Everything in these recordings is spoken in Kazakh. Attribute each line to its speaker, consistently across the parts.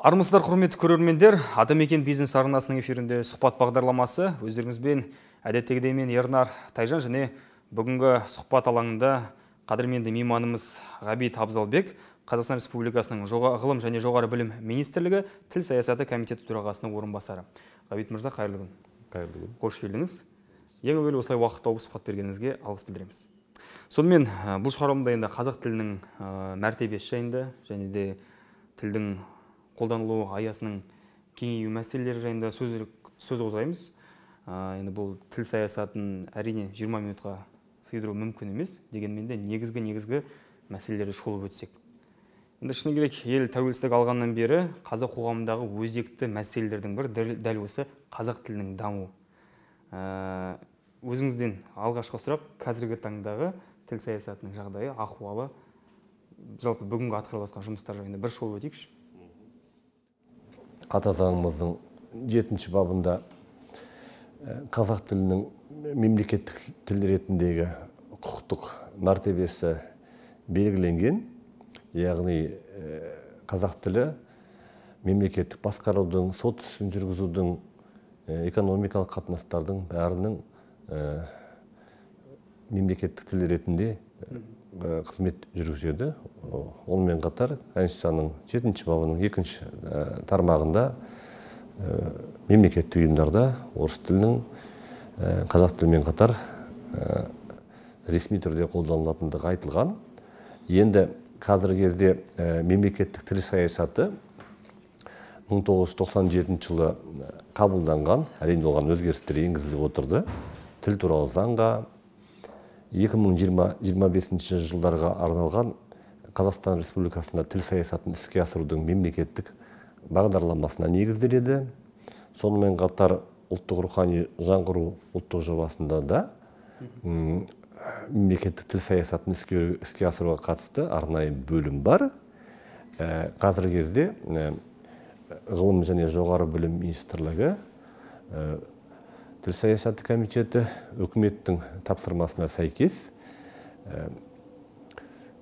Speaker 1: армысыздар құрметті көрермендер атамекен бизнес арнасының эфирінде сұхбат бағдарламасы өздеріңізбен әдеттегідей мен ернар тайжан және бүгінгі сұхбат алаңында қадірменді мейманымыз ғабит абзалбек қазақстан республикасының жоға, ғылым және жоғары білім министрлігі тіл саясаты комитеті төрағасының орынбасары ғабит мырза қайырлы күн қайырлы күн қош келдіңіз ең әуелі осылай уақыт тауып сұхбат бергеніңізге алғыс білдіреміз сонымен бұл шығарылымда енді қазақ тілінің мәртебесі жайында және де тілдің қолданылу аясының кеңею мәселелері жайында сөз, сөз қозғаймыз енді бұл тіл саясатын әрине 20 минутқа сыйдыру мүмкін емес дегенмен де негізгі негізгі мәселелерді шолып өтсек енді шыны керек ел тәуелсіздік алғаннан бері қазақ қоғамындағы өзекті мәселелердің бірі дәл, дәл осы қазақ тілінің дамуы өзіңізден алғашқы сұрақ қазіргі таңдағы тіл саясатының жағдайы ахуалы жалпы бүгінгі атқарылып жатқан жұмыстар жайында бір шолып өтейікші
Speaker 2: ата заңымыздың жетінші бабында э, қазақ тілінің мемлекеттік тіл ретіндегі құқықтық мәртебесі белгіленген яғни э, қазақ тілі мемлекеттік басқарудың сот ісін жүргізудің э, экономикалық қатынастардың бәрінің мемлекеттік тіл ретінде Э, қызмет жүргізеді онымен қатар конституцияның жетінші бабының екінші э, тармағында э, мемлекеттік ұйымдарда орыс тілінің қазақ тілімен қатар ресми түрде қолданылатындығы айтылған енді қазіргі кезде мемлекеттік тіл саясаты 1997 жылы қабылданған әрине оған өзгерістер енгізіліп отырды тіл туралы заңға 2020 бесінші жылдарға арналған Қазақстан Республикасында тіл саясатын іске асырудың мемлекеттік бағдарламасына негізделеді. Сонымен қатар ұлттық рухани жаңғыру ұлттық жобасында да мемлекеттік тіл саясатын іске, асыруға қатысты арнайы бөлім бар. Ә, қазіргі кезде ғылым және жоғары білім министрлігі тіл саясаты комитеті үкіметтің тапсырмасына сәйкес э,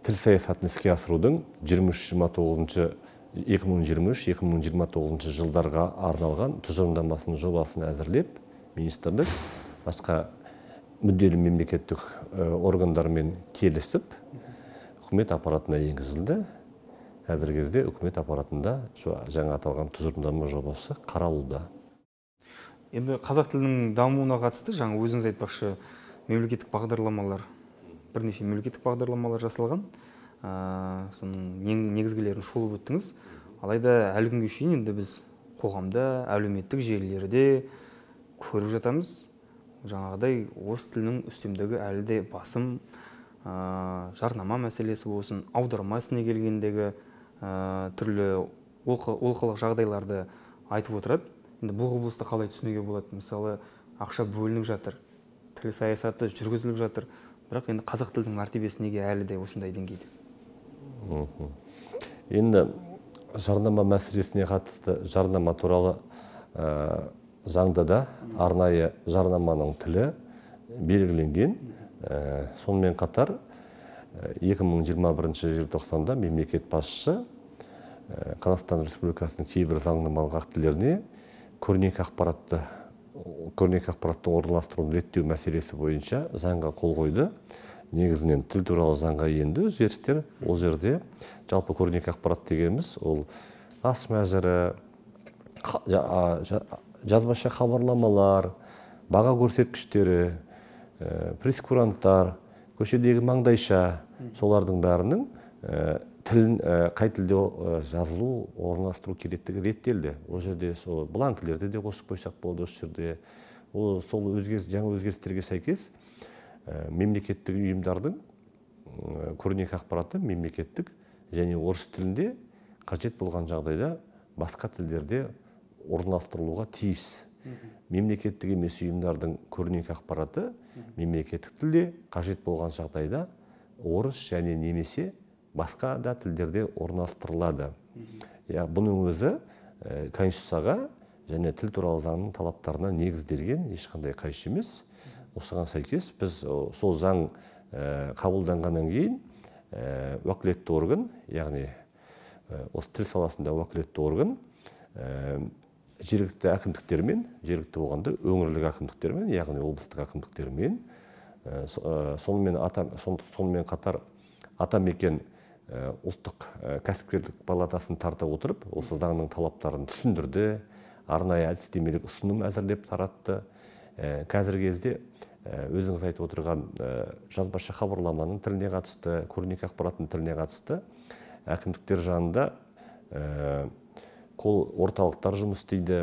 Speaker 2: тіл саясатын іске асырудың 2023-2029 жылдарға арналған тұжырымдамасының жобасын әзірлеп министрлік басқа мүдделі мемлекеттік э, органдармен келісіп үкімет аппаратына енгізілді қазіргі кезде үкімет аппаратында жаңа аталған тұжырымдама жобасы қаралуда
Speaker 1: енді қазақ тілінің дамуына қатысты жаңа өзіңіз айтпақшы мемлекеттік бағдарламалар бірнеше мемлекеттік бағдарламалар жасалған ә, соның негізгілерін шолып өттіңіз алайда әлі күнге енді біз қоғамда әлеуметтік желілерде көріп жатамыз жаңағыдай орыс тілінің үстемдігі әлі де басым ә, жарнама мәселесі болсын аударма ісіне келгендегі ә, түрлі олқылық жағдайларды айтып отырады енді бұл құбылысты қалай түсінуге болады мысалы ақша бөлініп жатыр тіл саясаты жүргізіліп жатыр бірақ енді қазақ тілдің мәртебесі неге әлі де осындай деңгейде
Speaker 2: енді жарнама мәселесіне қатысты жарнама туралы ә, э, заңда да арнайы жарнаманың тілі белгіленген ә, сонымен қатар 2021 э, желтоқсанда мемлекет басшысы қазақстан республикасының кейбір заңнамалық актілеріне көрнекі ақпаратты көрнекі ақпараттың орналастыруын реттеу мәселесі бойынша заңға қол қойды негізінен тіл туралы заңға енді өзгерістер ол жерде жалпы көрнекі ақпарат дегеніміз ол ас мәзірі жазбаша хабарламалар баға көрсеткіштері э, прескуранттар көшедегі маңдайша солардың бәрінің э, тілін қай тілде жазылу орналастыру керектігі реттелді ол жерде сол бланкілерді де қосып қойсақ болды осы жерде ол сол өзгеріс жаңа өзгерістерге сәйкес мемлекеттік ұйымдардың көрнекі ақпараты мемлекеттік және орыс тілінде қажет болған жағдайда басқа тілдерде орналастырылуға тиіс мемлекеттік емес ұйымдардың көрнекі ақпараты мемлекеттік тілде қажет болған жағдайда орыс және немесе басқа да тілдерде орналастырылады иә бұның өзі ә, конституцияға және тіл туралы заңның талаптарына негізделген ешқандай қайшы емес осыған сәйкес біз сол заң ә, қабылданғаннан кейін ә, уәкілетті орган яғни осы тіл саласында уәкілетті орган ә, жергілікті әкімдіктермен жергілікті болғанда өңірлік әкімдіктермен яғни облыстық әкімдіктермен ә, сонымен ата, сонымен қатар атамекен Э, ұлттық э, кәсіпкерлік палатасын тарта отырып осы заңның талаптарын түсіндірді арнайы әдістемелік ұсыным әзірлеп таратты э, қазіргі кезде өзіңіз айтып отырған жазбаша хабарламаның тіліне қатысты көрнекі ақпараттың тіліне қатысты әкімдіктер жанында қол орталықтар жұмыс істейді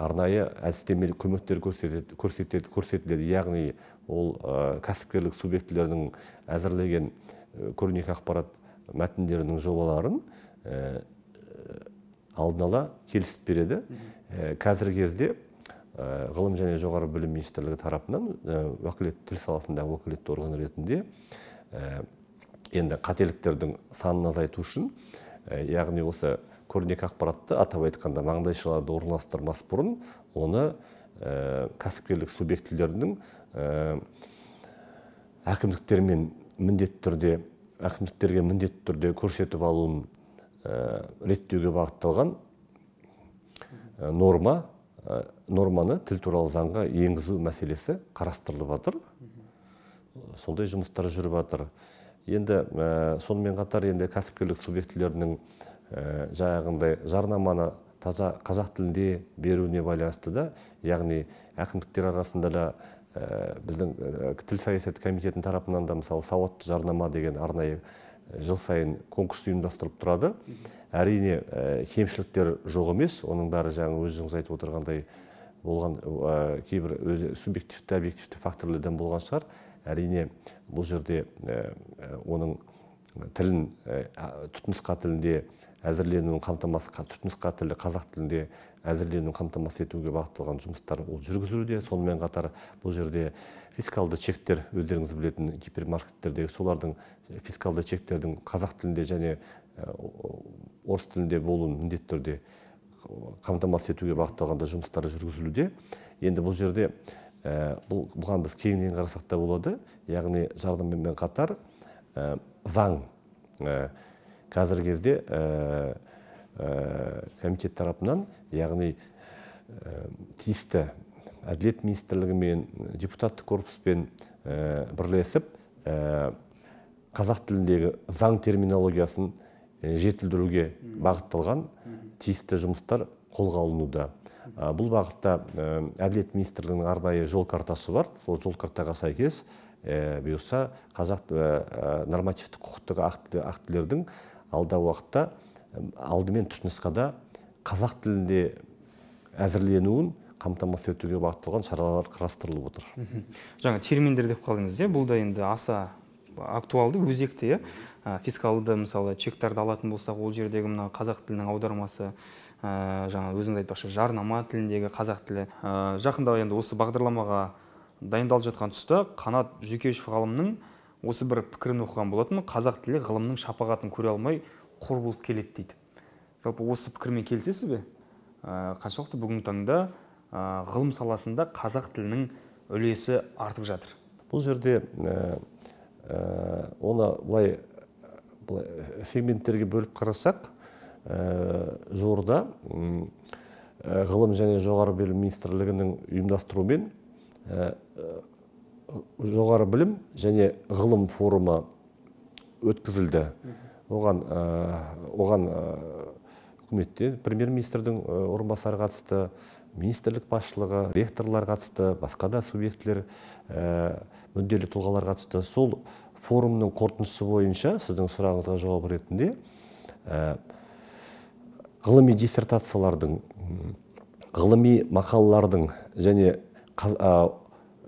Speaker 2: арнайы әдістемелік көмектер көрсетіледі яғни ол кәсіпкерлік субъектілерінің әзірлеген көрнекі ақпарат мәтіндерінің жобаларын ә, алдын ала келісіп береді ә, қазіргі кезде ғылым және жоғары білім министрлігі тарапынан ә, уәкілетті тіл саласындағы өкілетті орган ретінде енді қателіктердің санын азайту үшін яғни осы көрнекі ақпаратты атап айтқанда маңдайшаларды орналастырмас бұрын оны ә, кәсіпкерлік субъектілердің ә, әкімдіктермен міндетті түрде әкімдіктерге міндетті түрде көрсетіп алуын ә, реттеуге бағытталған э, норма э, норманы тіл туралы заңға енгізу мәселесі қарастырылып жатыр сондай жұмыстар жүріп жатыр енді сонымен қатар енді кәсіпкерлік субъектілерінің жаңағындай жарнаманы таза қазақ тілінде беруіне байланысты да яғни әкімдіктер арасында да Э, біздің э, тіл саясаты комитетінің тарапынан да мысалы сауатты жарнама деген арнайы э, жыл сайын конкурс ұйымдастырып тұрады әрине кемшіліктер жоқ емес оның бәрі жаңа өзіңіз айтып отырғандай болған кейбір өзі субъективті объективті факторлерден болған шығар әрине бұл жерде оның тілін ә, тұтынысқа тілінде әзірленуін қамтамасыз түпнұсқа тілі қазақ тілінде әзірленуін қамтамасыз етуге бағытталған жұмыстар ол жүргізілуде сонымен қатар бұл жерде фискалды чектер өздеріңіз білетін гипермаркеттердегі солардың фискалды чектердің қазақ тілінде және э, орыс тілінде болуын міндетті түрде қамтамасыз етуге бағытталған да жұмыстар жүргізілуде енді бұл жерде ә, бұл бұған біз кеңінен қарасақ та болады яғни жарнамамен қатар ә, заң қазіргі кезде э, э, комитет тарапынан яғни э, тиісті әділет министрлігімен депутаттық корпуспен бірлесіп қазақ тіліндегі заң терминологиясын жетілдіруге бағытталған тиісті жұмыстар қолға алынуда бұл бағытта әділет министрлігінің арнайы жол картасы бар сол жол картаға сәйкес бұйырса қазақ нормативтік құқықтық актілердің алдағы уақытта алдымен түпнұсқада қазақ тілінде әзірленуін қамтамасыз етуге бағытталған шаралар қарастырылып отыр
Speaker 1: жаңа терминдер деп қалдыңыз иә бұл да енді аса актуалды өзекті иә фискалды мысалы чектарды алатын болсақ ол жердегі мына қазақ тілінің аудармасы ә, жаңа өзіңіз айтпақшы жарнама тіліндегі қазақ тілі жақында енді осы бағдарламаға дайындалып жатқан тұста қанат жүкешев ғалымның осы бір пікірін оқыған болатынмын қазақ тілі ғылымның шапағатын көре алмай қор болып келеді дейді жалпы осы пікірмен келісесіз бе ә, қаншалықты бүгінгі таңда ә, ғылым саласында қазақ тілінің үлесі артып жатыр
Speaker 2: бұл жерде ә, ә оны былай былай сегменттерге бөліп қарасақ ә, жуырда ғылым және жоғары білім министрлігінің ұйымдастыруымен жоғары білім және ғылым форумы өткізілді оған ә, оған үкіметтен премьер министрдің орынбасары қатысты министрлік басшылығы ректорлар қатысты басқа да субъектілер ә, мүдделі тұлғалар қатысты сол форумның қорытындысы бойынша сіздің сұрағыңызға жауап ретінде ә, ғылыми диссертациялардың ғылыми мақалалардың және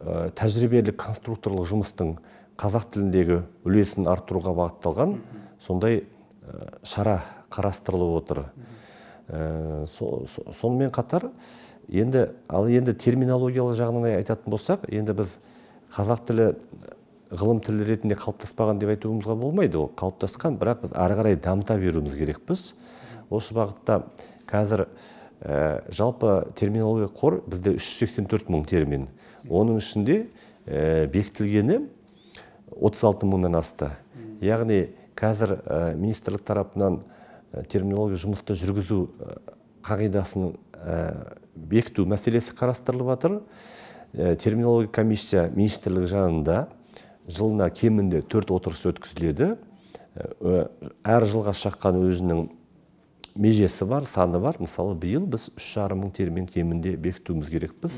Speaker 2: ә, тәжірибелік конструкторлық жұмыстың қазақ тіліндегі үлесін арттыруға бағытталған сондай э, шара қарастырылып отыр ә, сонымен қатар енді ал енді терминологиялық жағынан айтатын болсақ енді біз қазақ тілі ғылым тілі ретінде қалыптаспаған деп айтуымызға болмайды ол қалыптасқан бірақ біз ары қарай дамыта беруіміз керекпіз осы бағытта қазір ә, жалпы терминология қор бізде 384 мың термин оның ішінде ә, бекітілгені 36 мыңнан асты яғни қазір ә, министрлік тарапынан ә, терминология жұмысты жүргізу қағидасын ә, бекіту мәселесі қарастырылып жатыр ә, терминология комиссия министрлік жанында жылына кемінде төрт отырыс өткізіледі әр жылға шаққан өзінің межесі бар саны бар мысалы биыл біз үш жарым мың термин кемінде бекітуіміз керекпіз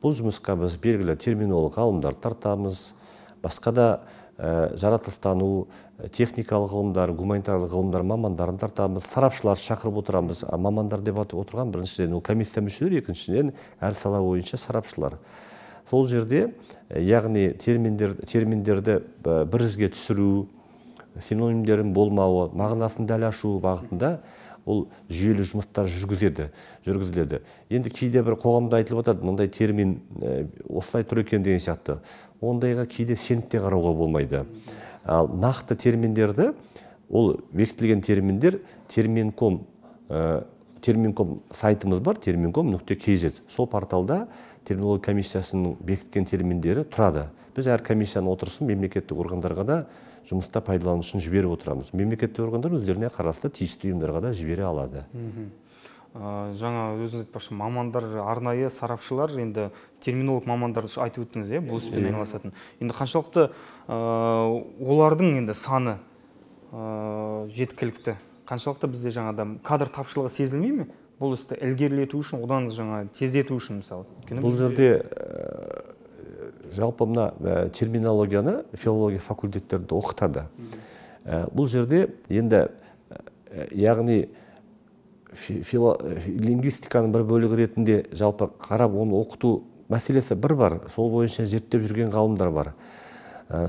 Speaker 2: бұл жұмысқа біз белгілі терминолог ғалымдар тартамыз басқа да э, жаратылыстану э, техникалық ғылымдар гуманитарлық ғылымдар мамандарын тартамыз Сарапшылар шақырып отырамыз мамандар деп отырған біріншіден ол комиссия мүшелері екіншіден әр сала бойынша сарапшылар сол жерде э, яғни терминдерді бір түсіру синонимдерін болмауы мағынасын дәл ашу бағытында ол жүйелі жұмыстар жүргізеді жүргізіледі енді кейде бір қоғамда айтылып жатады мынандай термин ә, осылай тұр екен деген сияқты ондайға кейде сеніп те қарауға болмайды ал нақты терминдерді ол бекітілген терминдер терминком ә, терминком сайтымыз бар терминком нүкте kz сол порталда терминология комиссиясының бекіткен терминдері тұрады біз әр комиссияның отырысын мемлекеттік органдарға да жұмыста пайдалану үшін жіберіп отырамыз мемлекеттік органдар өздеріне қарасты тиісті ұйымдарға да жібере алады
Speaker 1: ә, жаңа өзіңіз айтпақшы мамандар арнайы сарапшылар енді терминолог мамандар айтып өттіңіз иә бұл іспен айналысатын енді қаншалықты ә, олардың енді саны ә, жеткілікті қаншалықты бізде жаңада кадр тапшылығы сезілмей ме бұл істі ілгерілету үшін одан жаңа тездету үшін мысалы бұл жерде
Speaker 2: жалпы мына э, терминологияны филология факультеттерінде оқытады э, бұл жерде енді э, яғни лингвистиканың бір бөлігі ретінде жалпы қарап оны оқыту мәселесі бір бар сол бойынша зерттеп жүрген ғалымдар бар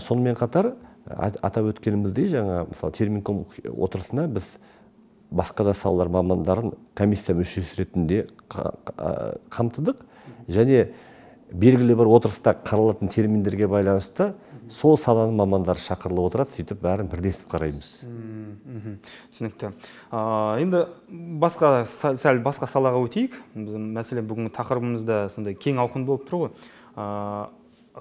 Speaker 2: сонымен қатар атап өткеніміздей жаңа мысалы терминком отырысына біз басқа да салалар мамандарын комиссия мүшесі ретінде қамтыдық және белгілі бір отырыста қаралатын терминдерге байланысты сол саланың мамандары шақырылып отырады сөйтіп бәрін бірлесіп қараймыз
Speaker 1: түсінікті енді басқа сәл басқа салаға өтейік біздің мәселен бүгінгі тақырыбымыз да сондай кең ауқымды болып тұр ғой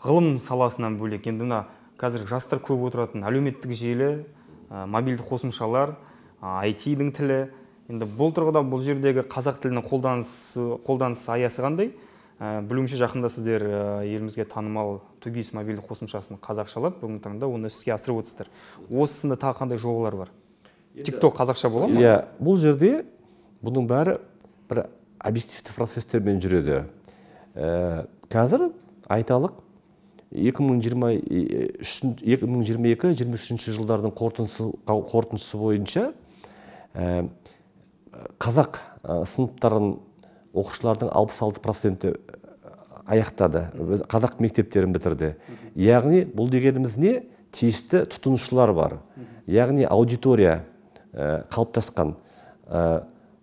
Speaker 1: ғылым саласынан бөлек енді мына қазір жастар көп отыратын әлеуметтік желі мобильді қосымшалар it тілі енді бұл тұрғыда бұл жердегі қазақ тілінің қолданыс қолданыс аясы қандай Ә, білуімше жақында сіздер ә, елімізге танымал тугис мобильді қосымшасын қазақшалап бүгінгі таңда оны іске асырып отырсыздар осы сынды тағы қандай жобалар бар ток қазақша бола ма иә
Speaker 2: бұл жерде бұның бәрі бір объективті процесстермен жүреді ә, қазір айталық 2022 23 жылдардың қорытындысы, қорытындысы бойынша ә, қазақ ә, сыныптарын оқушылардың алпыс алты проценті э, аяқтады қазақ мектептерін бітірді яғни бұл дегеніміз не тиісті тұтынушылар бар яғни аудитория э, қалыптасқан э,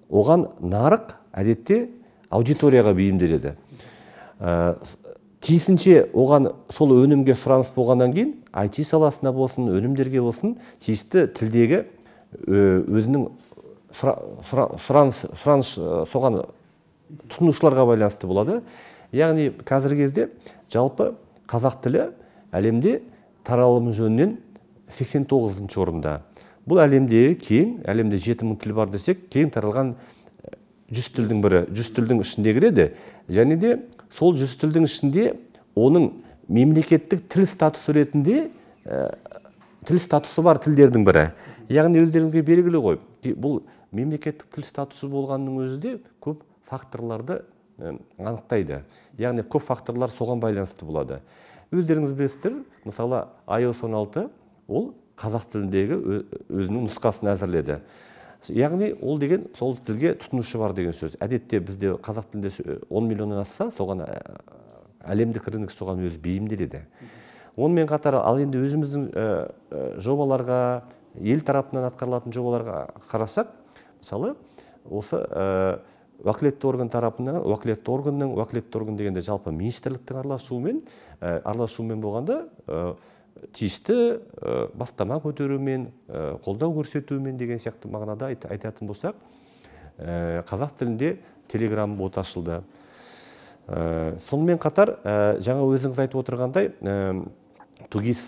Speaker 2: оған нарық әдетте аудиторияға бейімделеді тиісінше оған сол өнімге сұраныс болғаннан кейін IT саласына болсын өнімдерге болсын тиісті тілдегі өзінің сұраныс соған тұтынушыларға байланысты болады яғни қазіргі кезде жалпы қазақ тілі әлемде таралым жөнінен 89-шы орында бұл әлемде кең әлемде жеті мың тіл бар десек кең таралған э, жүз тілдің бірі жүз тілдің ішінде кіреді және де сол жүз тілдің ішінде оның мемлекеттік тіл статусы ретінде ә, тіл статусы бар тілдердің бірі яғни өздеріңізге белгілі ғой бұл мемлекеттік тіл статусы болғанның өзі де көп факторларды э, анықтайды яғни көп факторлар соған байланысты болады өздеріңіз білесіздер мысалы iOS 16 ол қазақ тіліндегі өзінің нұсқасын әзірледі яғни ол деген сол тілге тұтынушы бар деген сөз әдетте бізде қазақ тілінде 10 миллионнан асса соған э, әлемдік рынок соған өзі бейімделеді онымен қатар ал енді өзіміздің э, жобаларға ел тарапынан атқарылатын жобаларға қарасақ мысалы осы уәкілетті орган тарапынан уәкілетті органның уәкілетті орган дегенде жалпы министрліктің араласуымен ә, араласуымен болғанда ә, тиісті ә, бастама көтерумен ә, қолдау көрсетумен деген сияқты мағынада айтатын болсақ қазақ тілінде телеграм бот ашылды сонымен қатар жаңа өзіңіз айтып отырғандай тугис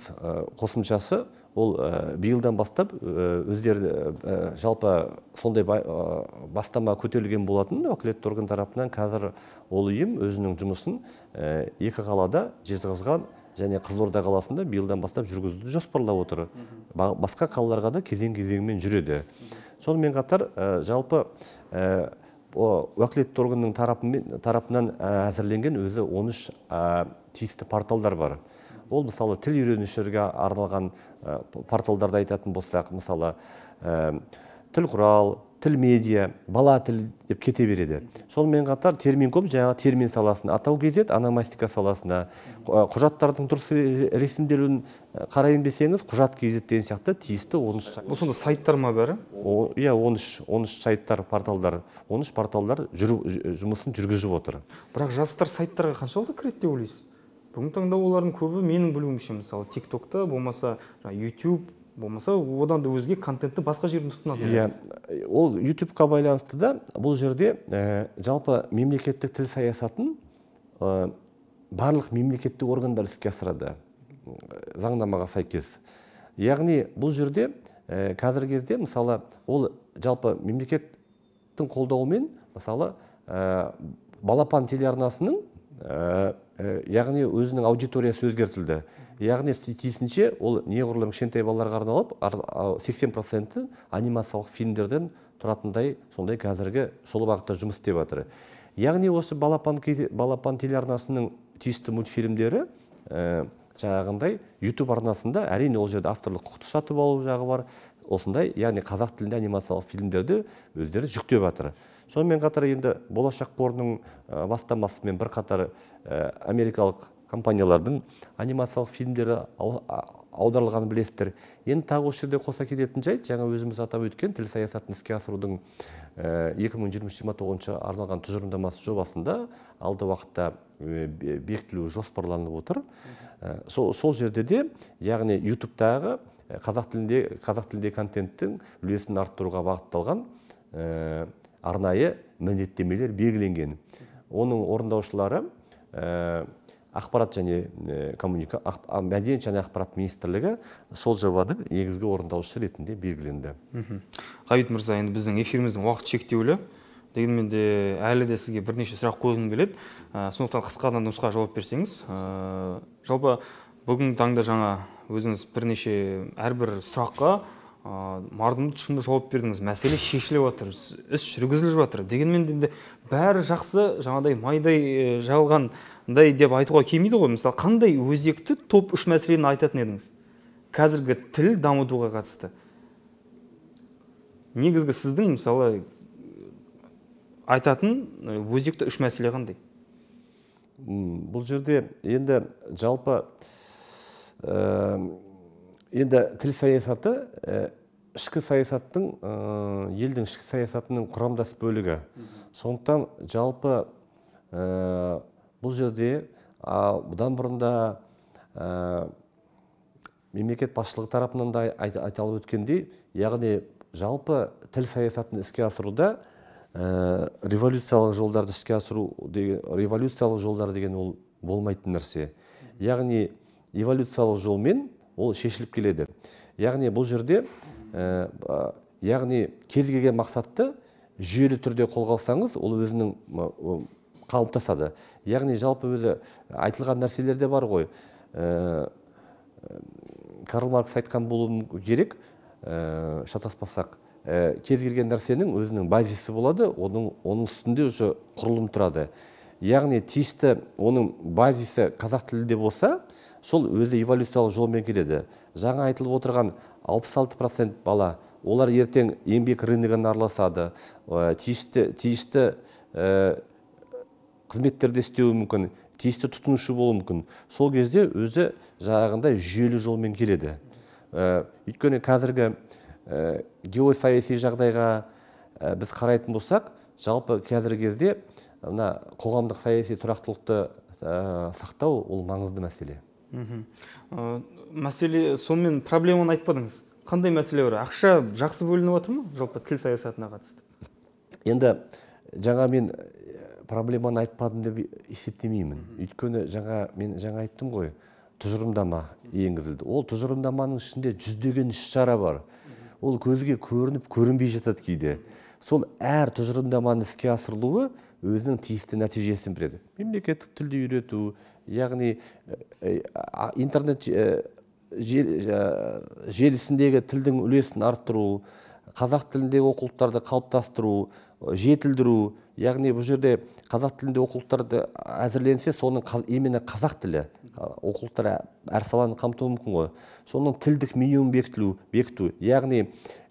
Speaker 2: қосымшасы ол э, биылдан бастап э, өздері э, жалпы сондай бастама көтерілген болатын уәкілетті орган тарапынан қазір ол ұйым өзінің жұмысын екі қалада жезқазған және қызылорда қаласында биылдан бастап жүргізуді жоспарлап отыр басқа қалаларға да кезең кезеңімен жүреді сонымен қатар жалпы уәкілетті органның тарапынан әзірленген өзі 13 үш тиісті порталдар бар ол мысалы тіл үйренушілерге арналған э, порталдарды айтатын болсақ мысалы э, тіл құрал тіл медиа бала тіл деп кете береді сонымен қатар термин көп жаңағы термин саласына атау кетеді аномастика саласына э, құжаттардың дұрыс ресімделуін қарайын десеңіз құжат kz деген сияқты тиісті он үш бұл
Speaker 1: сонда сайттар ма бәрі
Speaker 2: иә он үш он үш сайттар порталдар он үш порталдар жұмысын жүргізіп отыр бірақ жастар
Speaker 1: сайттарға қаншалықты кіреді деп ойлайсыз таңда олардың көбі менің білуімше мысалы токта болмаса ютуб болмаса одан да өзге контентті басқа жерден тұтынады
Speaker 2: иә ол ютубқа байланысты да бұл жерде ә, жалпы мемлекеттік тіл саясатын ә, барлық мемлекеттік органдар іске асырады заңнамаға сәйкес яғни бұл жерде ә, қазіргі кезде мысалы ол жалпы мемлекеттің қолдауымен мысалы ә, балапан телеарнасының Э, яғни өзінің аудиториясы өзгертілді яғни тиісінше ол неғұрлым кішкентай балаларға арналып сексен проценті анимациялық фильмдерден тұратындай сондай қазіргі сол бағытта жұмыс істеп жатыр яғни осы балапан, балапан телеарнасының тиісті мультфильмдері ә, жаңағындай ютуб арнасында әрине ол жерде авторлық құқықты сатып алу жағы бар осындай яғни қазақ тілінде анимациялық фильмдерді өздері жүктеп жатыр сонымен қатар енді болашақ қорының бастамасымен бірқатар америкалық компаниялардың анимациялық фильмдері аударылғанын білесіздер енді тағы осы жерде қоса кететін жайт жаңа өзіміз атап өткен тіл саясатын іске асырудың екі мың жиырма үш жиырма тоғызыншы арналған тұжырымдамасы жобасында алды уақытта бекітілуі жоспарланып отыр сол, жерде де яғни ютубтағы қазақ тілінде қазақ тілінде контенттің үлесін арттыруға бағытталған арнайы міндеттемелер белгіленген оның орындаушылары ә, ақпарат және ә, коммуника мәдениет және ақпарат министрлігі
Speaker 1: сол жобаның негізгі орындаушысы ретінде белгіленді ғабит мырза енді біздің эфиріміздің уақыты шектеулі дегенмен де әлі де сізге бірнеше сұрақ қойғым келеді ә, сондықтан қысқа ғана нұсқа жауап берсеңіз жалпы бүгінгі таңда жаңа өзіңіз бірнеше әрбір сұраққа ә, мардымды тұшымды жауап бердіңіз мәселе шешіліп жатыр іс жүргізіліп жатыр дегенмен де енді бәрі жақсы жаңадай майдай жағылғандай деп айтуға келмейді ғой мысалы қандай өзекті топ үш мәселені айтатын едіңіз қазіргі тіл дамытуға қатысты негізгі сіздің мысалы айтатын өзекті үш мәселе қандай
Speaker 2: бұл жерде енді жалпы э, енді тіл саясаты э, ішкі саясаттың э, елдің ішкі саясатының құрамдас бөлігі сондықтан жалпы э, бұл жерде бұдан бұрын да мемлекет басшылығы тарапынан да айталып өткендей яғни жалпы тіл саясатын іске асыруда ә, революциялық жолдарды іске асыру деген революциялық жолдар деген ол болмайтын нәрсе яғни эволюциялық жолмен ол шешіліп келеді яғни бұл жерде ә, яғни кез келген мақсатты жүйелі түрде қолға алсаңыз ол өзінің қалыптасады яғни жалпы өзі айтылған нәрселер бар ғой ә, карл маркс айтқан болуы керек ә, шатаспасақ ә, кез келген нәрсенің өзінің базисі болады оның оның үстінде уже құрылым тұрады яғни тиісті оның базисі қазақ тілінде болса сол өзі эволюциялық жолмен келеді жаңа айтылып отырған 66 бала олар ертең еңбек рыногына араласады тиісті тиісті қызметтерде істеуі мүмкін тиісті тұтынушы болуы мүмкін сол кезде өзі жаңағындай жүйелі жолмен келеді ә, өйткені қазіргі ә, геосаяси жағдайға біз қарайтын болсақ жалпы қазіргі кезде мына қоғамдық саяси тұрақтылықты сақтау ол маңызды мәселе
Speaker 1: Э, мәселе сонымен проблеманы айтпадыңыз қандай мәселе бар ақша жақсы бөлініп жатыр ма жалпы тіл саясатына қатысты
Speaker 2: енді жаңа мен э, проблеманы айтпадым деп есептемеймін өйткені жаңа мен жаңа айттым ғой тұжырымдама енгізілді ол тұжырымдаманың ішінде жүздеген іс шара бар ол көзге көрініп көрінбей жатады кейде сол әр тұжырымдаманың іске асырылуы өзінің тиісті нәтижесін береді мемлекеттік тілді үйрету яғни интернет желісіндегі тілдің үлесін арттыру қазақ тіліндегі оқулықтарды қалыптастыру жетілдіру яғни бұл жерде қазақ тілінде оқулықтарды әзірленсе соның қаз, именно қазақ тілі оқулықтар әр саланы қамтуы мүмкін ғой соның тілдік минимум бекітілу бекіту яғни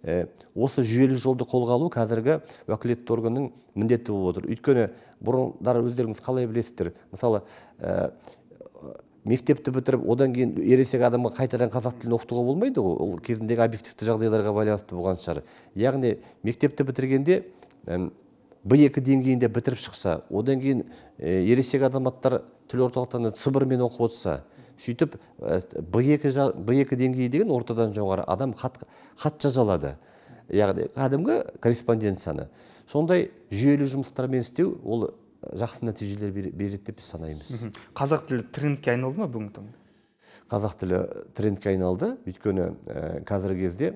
Speaker 2: ә, осы жүйелі жолды қолға алу қазіргі уәкілетті органның міндеті болып отыр өйткені бұрындары өздеріңіз қалай білесіздер мысалы ә, мектепті бітіріп одан кейін ересек адамға қайтадан қазақ тілін оқытуға болмайды ғой ол кезіндегі объективті жағдайларға байланысты болған шығар яғни мектепті бітіргенде б екі деңгейінде бітіріп шықса одан кейін ересек азаматтар тіл орталықтарында цыбырмен оқып отырса сөйтіп б екі б екі деңгейі деген ортадан жоғары адам хат, хат жаза алады яғни кәдімгі корреспонденцияны сондай жүйелі жұмыстармен істеу ол жақсы нәтижелер береді деп біз
Speaker 1: санаймыз қазақ тілі трендке айналды ма бүгінгі таңда
Speaker 2: қазақ тілі трендке айналды өйткені қазіргі кезде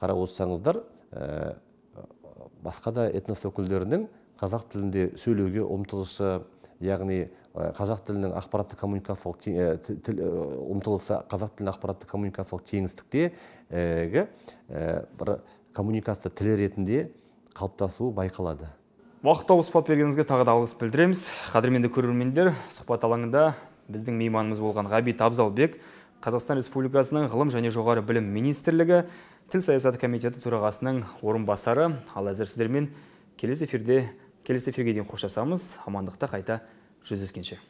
Speaker 2: қарап отырсаңыздар басқа да этнос өкілдерінің қазақ тілінде сөйлеуге ұмтылысы яғни қазақ тілінің ақпараттық коммуникациялық тіл ұмтылысы қазақ тілінің ақпараттық коммуникациялық кеңістіктегі бір коммуникация тілі ретінде қалыптасуы байқалады
Speaker 1: уақыт тауып сұхбат бергеніңізге тағы да алғыс білдіреміз қадірменді көрермендер сұхбат алаңында біздің мейманымыз болған ғабит абзалбек Қазақстан Республикасының ғылым және жоғары білім министрлігі тіл саясаты комитеті төрағасының орынбасары ал әзір сіздермен келесі эфирде келесі эфирге дейін қоштасамыз амандықта қайта жүздескенше